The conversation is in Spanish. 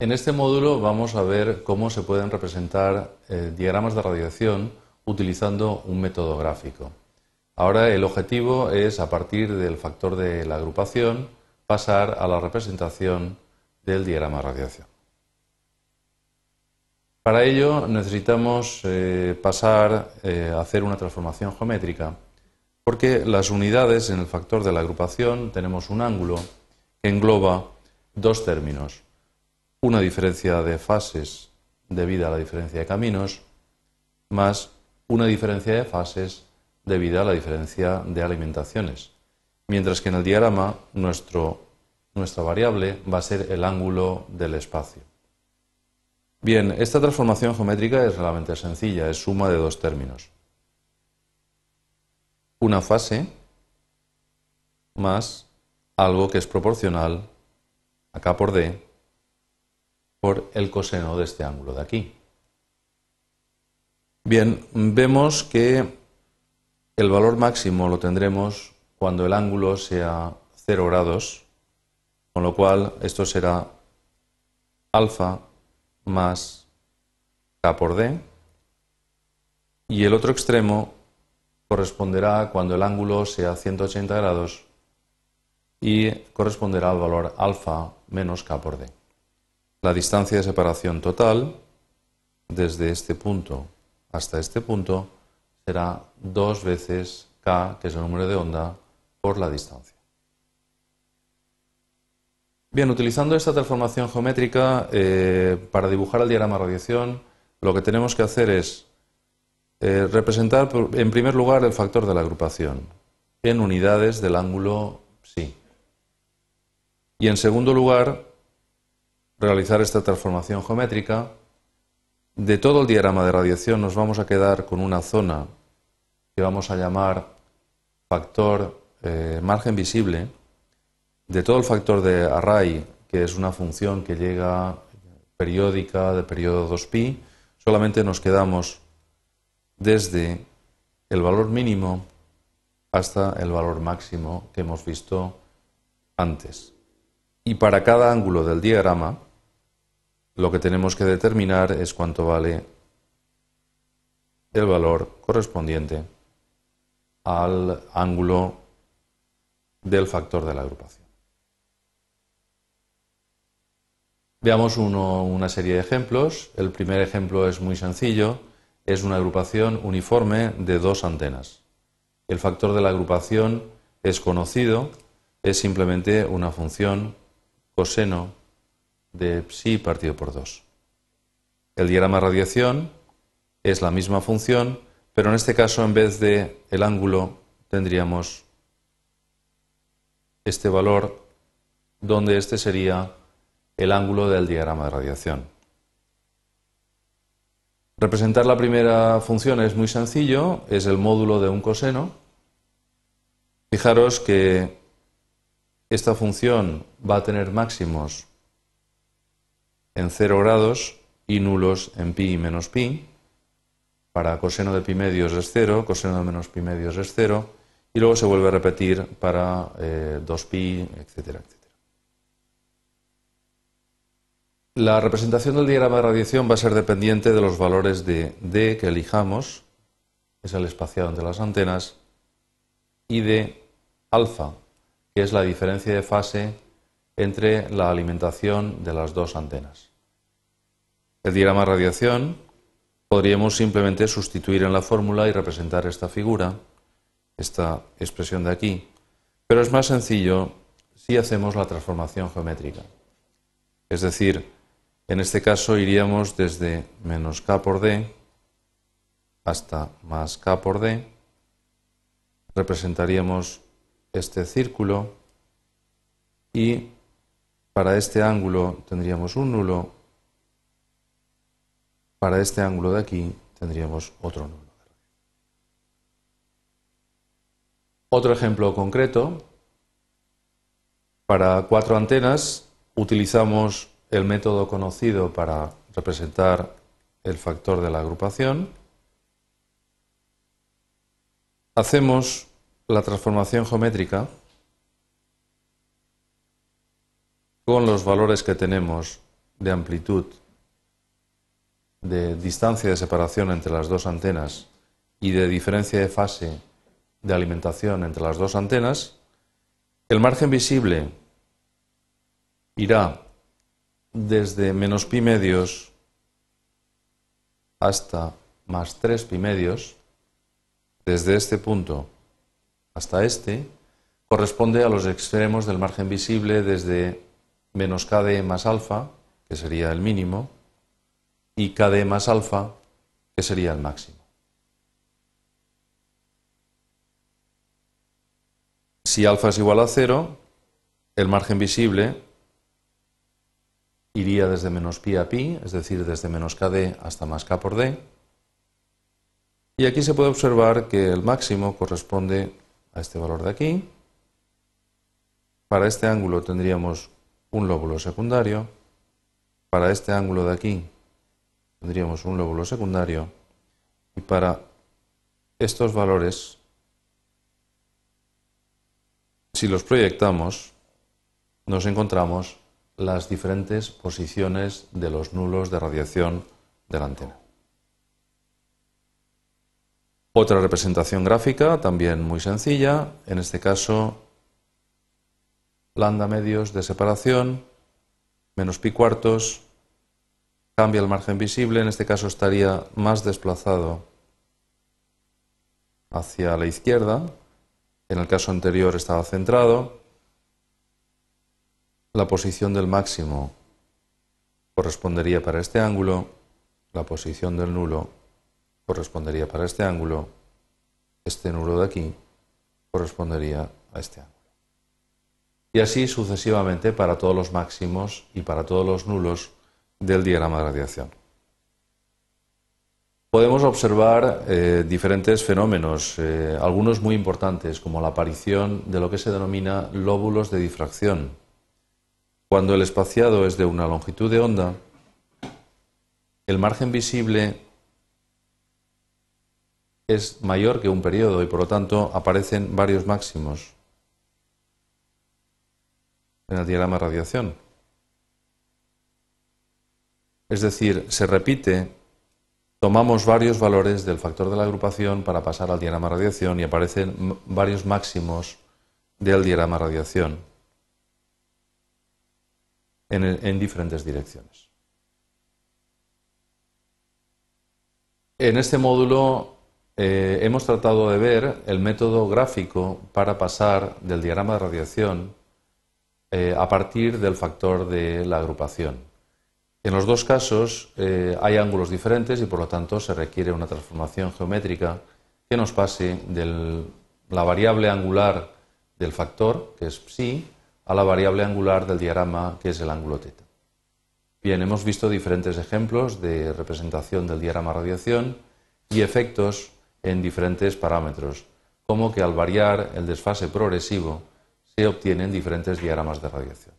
En este módulo vamos a ver cómo se pueden representar eh, diagramas de radiación utilizando un método gráfico. Ahora el objetivo es, a partir del factor de la agrupación, pasar a la representación del diagrama de radiación. Para ello necesitamos eh, pasar eh, a hacer una transformación geométrica, porque las unidades en el factor de la agrupación tenemos un ángulo que engloba dos términos, una diferencia de fases debido a la diferencia de caminos, más una diferencia de fases debido a la diferencia de alimentaciones. Mientras que en el diagrama nuestra variable va a ser el ángulo del espacio. Bien, esta transformación geométrica es realmente sencilla, es suma de dos términos. Una fase más algo que es proporcional a por D por el coseno de este ángulo de aquí. Bien, vemos que el valor máximo lo tendremos cuando el ángulo sea 0 grados, con lo cual esto será alfa más k por d, y el otro extremo corresponderá cuando el ángulo sea 180 grados y corresponderá al valor alfa menos k por d la distancia de separación total desde este punto hasta este punto será dos veces k, que es el número de onda, por la distancia. Bien, utilizando esta transformación geométrica eh, para dibujar el diagrama de radiación, lo que tenemos que hacer es eh, representar en primer lugar el factor de la agrupación en unidades del ángulo psi. Y en segundo lugar, realizar esta transformación geométrica, de todo el diagrama de radiación nos vamos a quedar con una zona que vamos a llamar factor eh, margen visible. De todo el factor de array, que es una función que llega periódica de periodo 2pi, solamente nos quedamos desde el valor mínimo hasta el valor máximo que hemos visto antes. Y para cada ángulo del diagrama lo que tenemos que determinar es cuánto vale el valor correspondiente al ángulo del factor de la agrupación. Veamos una serie de ejemplos. El primer ejemplo es muy sencillo. Es una agrupación uniforme de dos antenas. El factor de la agrupación es conocido, es simplemente una función coseno de psi partido por 2. El diagrama de radiación es la misma función, pero en este caso en vez de el ángulo tendríamos este valor donde este sería el ángulo del diagrama de radiación. Representar la primera función es muy sencillo, es el módulo de un coseno. Fijaros que esta función va a tener máximos en 0 grados y nulos en pi y menos pi. Para coseno de pi medios es 0, coseno de menos pi medios es 0, y luego se vuelve a repetir para 2pi, eh, etcétera, etcétera. La representación del diagrama de radiación va a ser dependiente de los valores de D que elijamos, es el espaciado entre las antenas, y de alfa, que es la diferencia de fase entre la alimentación de las dos antenas el diagrama radiación, podríamos simplemente sustituir en la fórmula y representar esta figura, esta expresión de aquí. Pero es más sencillo si hacemos la transformación geométrica. Es decir, en este caso iríamos desde menos k por d hasta más k por d. Representaríamos este círculo y para este ángulo tendríamos un nulo para este ángulo de aquí tendríamos otro número. Otro ejemplo concreto. Para cuatro antenas utilizamos el método conocido para representar el factor de la agrupación. Hacemos la transformación geométrica con los valores que tenemos de amplitud de distancia de separación entre las dos antenas y de diferencia de fase de alimentación entre las dos antenas, el margen visible irá desde menos pi medios hasta más 3 pi medios, desde este punto hasta este, corresponde a los extremos del margen visible desde menos kd más alfa, que sería el mínimo, y KD más alfa, que sería el máximo. Si alfa es igual a cero, el margen visible iría desde menos pi a pi, es decir, desde menos kd hasta más k por d. Y aquí se puede observar que el máximo corresponde a este valor de aquí. Para este ángulo tendríamos un lóbulo secundario. Para este ángulo de aquí tendríamos un lóbulo secundario y para estos valores, si los proyectamos, nos encontramos las diferentes posiciones de los nulos de radiación de la antena. Otra representación gráfica, también muy sencilla, en este caso lambda medios de separación menos pi cuartos cambia el margen visible, en este caso estaría más desplazado hacia la izquierda, en el caso anterior estaba centrado, la posición del máximo correspondería para este ángulo, la posición del nulo correspondería para este ángulo, este nulo de aquí correspondería a este ángulo. Y así sucesivamente para todos los máximos y para todos los nulos del diagrama de radiación. Podemos observar eh, diferentes fenómenos, eh, algunos muy importantes, como la aparición de lo que se denomina lóbulos de difracción. Cuando el espaciado es de una longitud de onda, el margen visible es mayor que un periodo y por lo tanto aparecen varios máximos en el diagrama de radiación. Es decir, se repite, tomamos varios valores del factor de la agrupación para pasar al diagrama de radiación y aparecen varios máximos del diagrama de radiación en, diferentes direcciones. En este módulo eh, hemos tratado de ver el método gráfico para pasar del diagrama de radiación eh, a partir del factor de la agrupación. En los dos casos eh, hay ángulos diferentes y por lo tanto se requiere una transformación geométrica que nos pase de la variable angular del factor, que es psi, a la variable angular del diagrama, que es el ángulo teta. Bien, hemos visto diferentes ejemplos de representación del diagrama radiación y efectos en diferentes parámetros, como que al variar el desfase progresivo se obtienen diferentes diagramas de radiación.